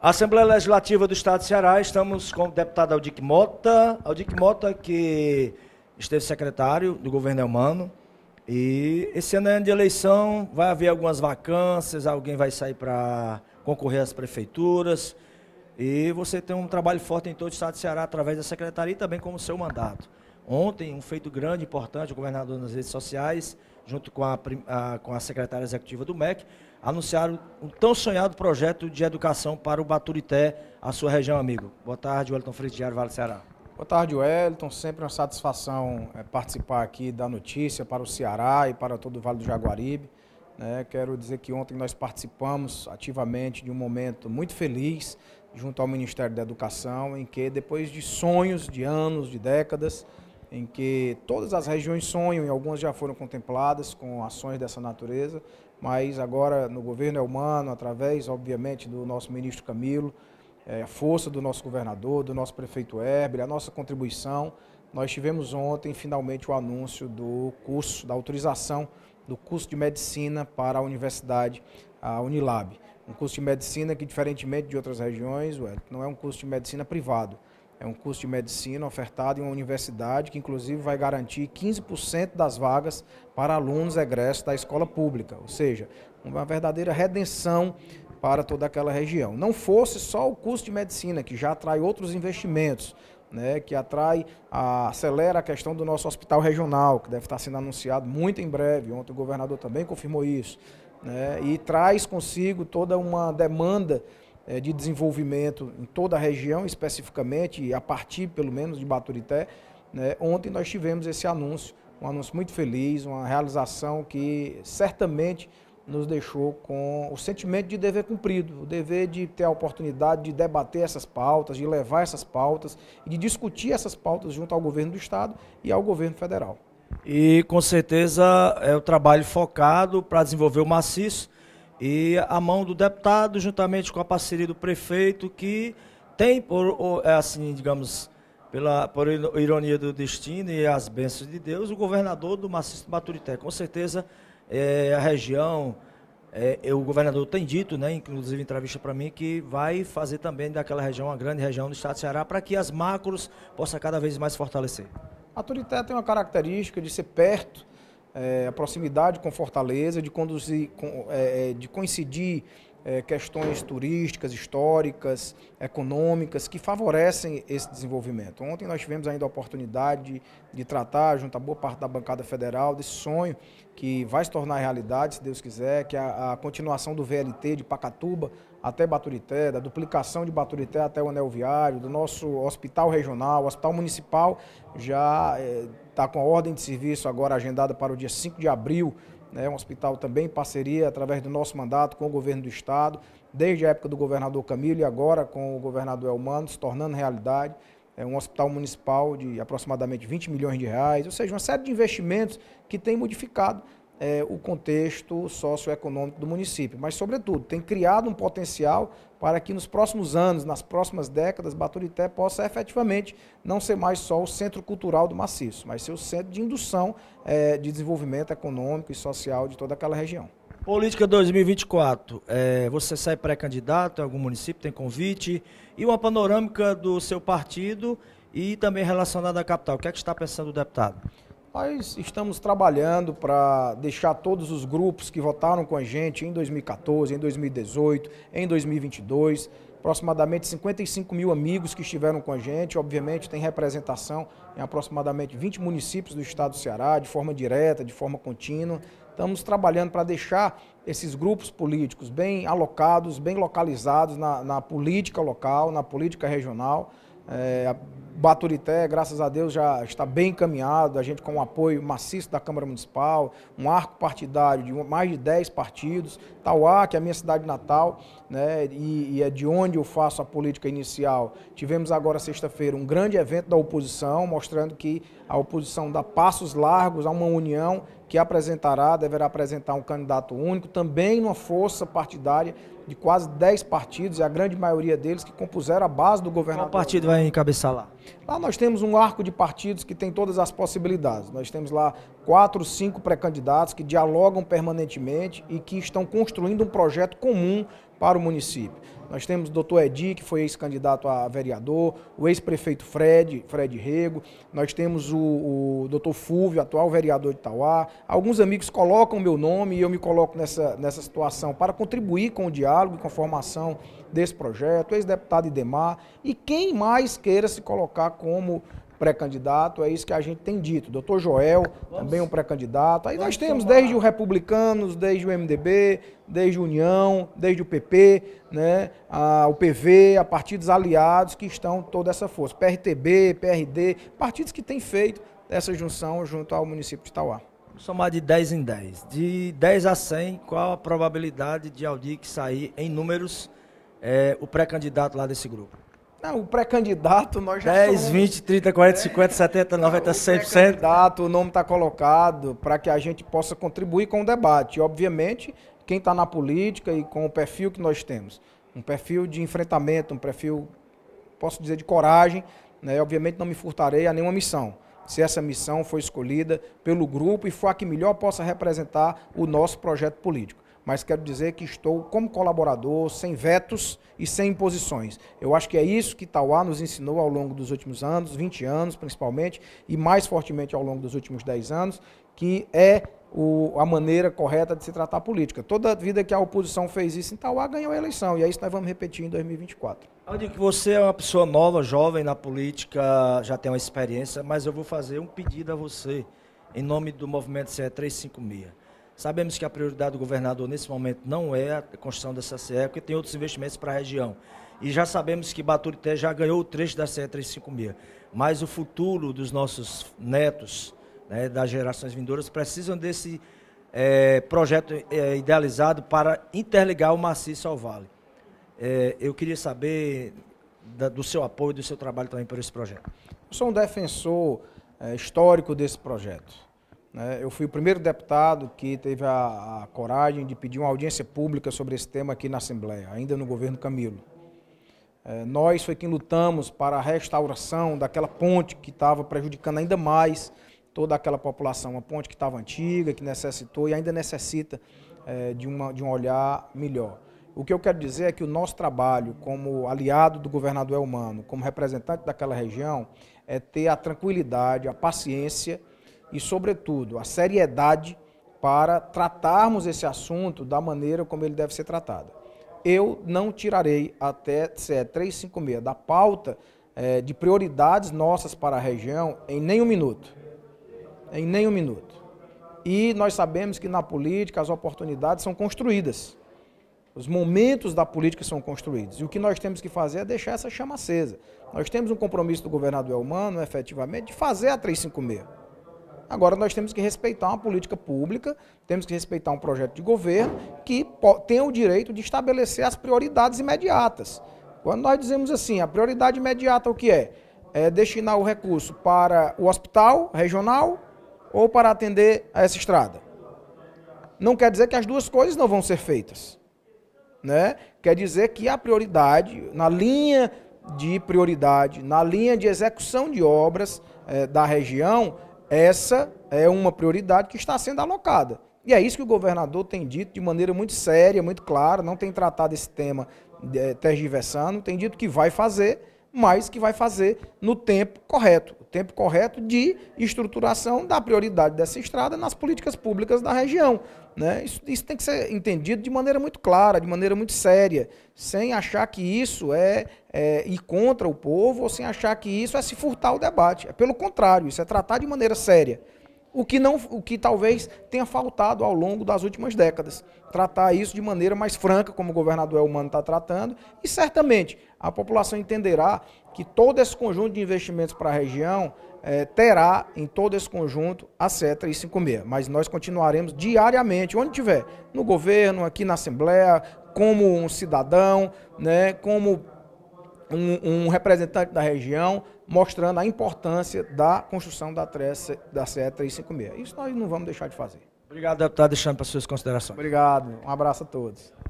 Assembleia Legislativa do Estado de Ceará, estamos com o deputado Aldic Mota, Aldic Mota que esteve secretário do governo Elmano, e esse ano é ano de eleição, vai haver algumas vacâncias, alguém vai sair para concorrer às prefeituras, e você tem um trabalho forte em todo o Estado de Ceará, através da secretaria e também como seu mandato. Ontem, um feito grande, importante, o governador nas redes sociais, junto com a, a com a secretária executiva do MEC, anunciaram um tão sonhado projeto de educação para o Baturité, a sua região, amigo. Boa tarde, Wellington Freitas, Diário Vale Ceará. Boa tarde, Wellington. Sempre uma satisfação eh, participar aqui da notícia para o Ceará e para todo o Vale do Jaguaribe. Né? Quero dizer que ontem nós participamos ativamente de um momento muito feliz junto ao Ministério da Educação, em que depois de sonhos, de anos, de décadas, em que todas as regiões sonham e algumas já foram contempladas com ações dessa natureza, mas agora no governo é humano, através, obviamente, do nosso ministro Camilo, é, a força do nosso governador, do nosso prefeito Herbert, a nossa contribuição. Nós tivemos ontem, finalmente, o anúncio do curso, da autorização do curso de medicina para a Universidade a Unilab. Um curso de medicina que, diferentemente de outras regiões, não é um curso de medicina privado. É um curso de medicina ofertado em uma universidade que, inclusive, vai garantir 15% das vagas para alunos egressos da escola pública, ou seja, uma verdadeira redenção para toda aquela região. Não fosse só o curso de medicina, que já atrai outros investimentos, né, que atrai, a, acelera a questão do nosso hospital regional, que deve estar sendo anunciado muito em breve. Ontem o governador também confirmou isso. Né, e traz consigo toda uma demanda é, de desenvolvimento em toda a região, especificamente, a partir pelo menos de Baturité. Né? Ontem nós tivemos esse anúncio, um anúncio muito feliz, uma realização que certamente nos deixou com o sentimento de dever cumprido, o dever de ter a oportunidade de debater essas pautas, de levar essas pautas e de discutir essas pautas junto ao governo do Estado e ao governo federal. E com certeza é o trabalho focado para desenvolver o maciço e a mão do deputado, juntamente com a parceria do prefeito, que tem, por, é assim, digamos, pela por ironia do destino e as bênçãos de Deus, o governador do Maciço do Maturité Com certeza, é, a região, é, é, o governador tem dito, né, inclusive em entrevista para mim, que vai fazer também daquela região, uma grande região do estado de Ceará, para que as macros possam cada vez mais fortalecer. Maturité tem uma característica de ser perto é, a proximidade com Fortaleza, de conduzir, com, é, é de coincidir é, questões turísticas, históricas, econômicas, que favorecem esse desenvolvimento. Ontem nós tivemos ainda a oportunidade de, de tratar, junto a boa parte da bancada federal, desse sonho que vai se tornar realidade, se Deus quiser, que é a, a continuação do VLT de Pacatuba até Baturité, da duplicação de Baturité até o anel viário, do nosso hospital regional, o hospital municipal já está é, tá com a ordem de serviço agora agendada para o dia 5 de abril, né, um hospital também em parceria, através do nosso mandato com o governo do Estado, desde a época do governador Camilo e agora com o governador Elmano, se tornando realidade. É um hospital municipal de aproximadamente 20 milhões de reais, ou seja, uma série de investimentos que tem modificado é, o contexto socioeconômico do município, mas, sobretudo, tem criado um potencial para que nos próximos anos, nas próximas décadas, Baturité possa efetivamente não ser mais só o centro cultural do maciço, mas ser o centro de indução é, de desenvolvimento econômico e social de toda aquela região. Política 2024, é, você sai pré-candidato em algum município, tem convite, e uma panorâmica do seu partido e também relacionada à capital. O que é que está pensando o deputado? Nós estamos trabalhando para deixar todos os grupos que votaram com a gente em 2014, em 2018, em 2022, aproximadamente 55 mil amigos que estiveram com a gente, obviamente tem representação em aproximadamente 20 municípios do estado do Ceará, de forma direta, de forma contínua. Estamos trabalhando para deixar esses grupos políticos bem alocados, bem localizados na, na política local, na política regional. É, Baturité, graças a Deus, já está bem encaminhado, a gente com o um apoio maciço da Câmara Municipal, um arco partidário de mais de 10 partidos, Tauá, que é a minha cidade natal, né, e, e é de onde eu faço a política inicial. Tivemos agora, sexta-feira, um grande evento da oposição, mostrando que a oposição dá passos largos a uma união que apresentará, deverá apresentar um candidato único, também numa força partidária de quase 10 partidos, e a grande maioria deles que compuseram a base do governador. Qual partido vai encabeçar lá? Lá nós temos um arco de partidos que tem todas as possibilidades. Nós temos lá quatro, cinco pré-candidatos que dialogam permanentemente e que estão construindo um projeto comum para o município. Nós temos o doutor Edi, que foi ex-candidato a vereador, o ex-prefeito Fred, Fred Rego, nós temos o, o doutor Fúvio, atual vereador de Itauá. Alguns amigos colocam meu nome e eu me coloco nessa, nessa situação para contribuir com o diálogo e com a formação desse projeto, ex-deputado Idemar, e quem mais queira se colocar como pré-candidato, é isso que a gente tem dito. Doutor Joel, vamos, também um pré-candidato. Aí nós temos desde o Republicanos, desde o MDB, desde o União, desde o PP, né, a, o PV, a partidos aliados que estão toda essa força. PRTB, PRD, partidos que têm feito essa junção junto ao município de Itauá. Vamos somar de 10 em 10. De 10 a 100, qual a probabilidade de Aldir que sair em números é, o pré-candidato lá desse grupo? Não, ah, o pré-candidato, nós já 10, somos... 20, 30, 40, 50, 70, 90, 100%. O candidato, o nome está colocado para que a gente possa contribuir com o debate. E, obviamente, quem está na política e com o perfil que nós temos, um perfil de enfrentamento, um perfil, posso dizer, de coragem, né? obviamente não me furtarei a nenhuma missão. Se essa missão foi escolhida pelo grupo e for a que melhor possa representar o nosso projeto político mas quero dizer que estou como colaborador, sem vetos e sem imposições. Eu acho que é isso que Tauá nos ensinou ao longo dos últimos anos, 20 anos principalmente, e mais fortemente ao longo dos últimos 10 anos, que é o, a maneira correta de se tratar a política. Toda vida que a oposição fez isso em ganhou a eleição, e é isso que nós vamos repetir em 2024. Aldi, que você é uma pessoa nova, jovem na política, já tem uma experiência, mas eu vou fazer um pedido a você, em nome do Movimento CE 356 Sabemos que a prioridade do governador nesse momento não é a construção dessa CE, porque tem outros investimentos para a região. E já sabemos que Baturité já ganhou o trecho da CE 356. Mas o futuro dos nossos netos, né, das gerações vindouras, precisam desse é, projeto é, idealizado para interligar o maciço ao vale. É, eu queria saber da, do seu apoio, do seu trabalho também para esse projeto. Eu sou um defensor histórico desse projeto. Né? Eu fui o primeiro deputado que teve a, a, coragem de pedir uma audiência pública sobre esse tema aqui na Assembleia, ainda no governo Camilo. É, nós foi quem lutamos para a restauração daquela ponte que estava prejudicando ainda mais toda aquela população, uma ponte que estava antiga, que necessitou e ainda necessita é, de, uma, de um olhar melhor. O que eu quero dizer é que o nosso trabalho como aliado do governador Elmano, como representante daquela região, é ter a tranquilidade, a paciência e, sobretudo, a seriedade para tratarmos esse assunto da maneira como ele deve ser tratado. Eu não tirarei até TCE 356 é da pauta é, de prioridades nossas para a região em nenhum minuto. Em nenhum minuto. E nós sabemos que na política as oportunidades são construídas. Os momentos da política são construídos. E o que nós temos que fazer é deixar essa chama acesa. Nós temos um compromisso do governador Elmano, efetivamente, de fazer a 356. Agora nós temos que respeitar uma política pública, temos que respeitar um projeto de governo que tem o direito de estabelecer as prioridades imediatas. Quando nós dizemos assim, a prioridade imediata o que é? É destinar o recurso para o hospital regional ou para atender a essa estrada. Não quer dizer que as duas coisas não vão ser feitas. Né? Quer dizer que a prioridade, na linha de prioridade, na linha de execução de obras eh, da região, essa é uma prioridade que está sendo alocada. E é isso que o governador tem dito de maneira muito séria, muito clara, não tem tratado esse tema eh, tergiversando, tem dito que vai fazer mas que vai fazer no tempo correto. O tempo correto de estruturação da prioridade dessa estrada nas políticas públicas da região. Né? Isso, isso tem que ser entendido de maneira muito clara, de maneira muito séria, sem achar que isso é, é ir contra o povo ou sem achar que isso é se furtar o debate. É pelo contrário, isso é tratar de maneira séria o que, não, o que talvez tenha faltado ao longo das últimas décadas. Tratar isso de maneira mais franca, como o governador Elmano está tratando, e certamente a população entenderá que todo esse conjunto de investimentos para a região é, terá em todo esse conjunto a seta e 56. Mas nós continuaremos diariamente, onde tiver, no governo, aqui na Assembleia, como um cidadão, né, como um, um representante da região, mostrando a importância da construção da, 3, da CE 356. Isso nós não vamos deixar de fazer. Obrigado, deputado, deixando para suas considerações. Obrigado, um abraço a todos.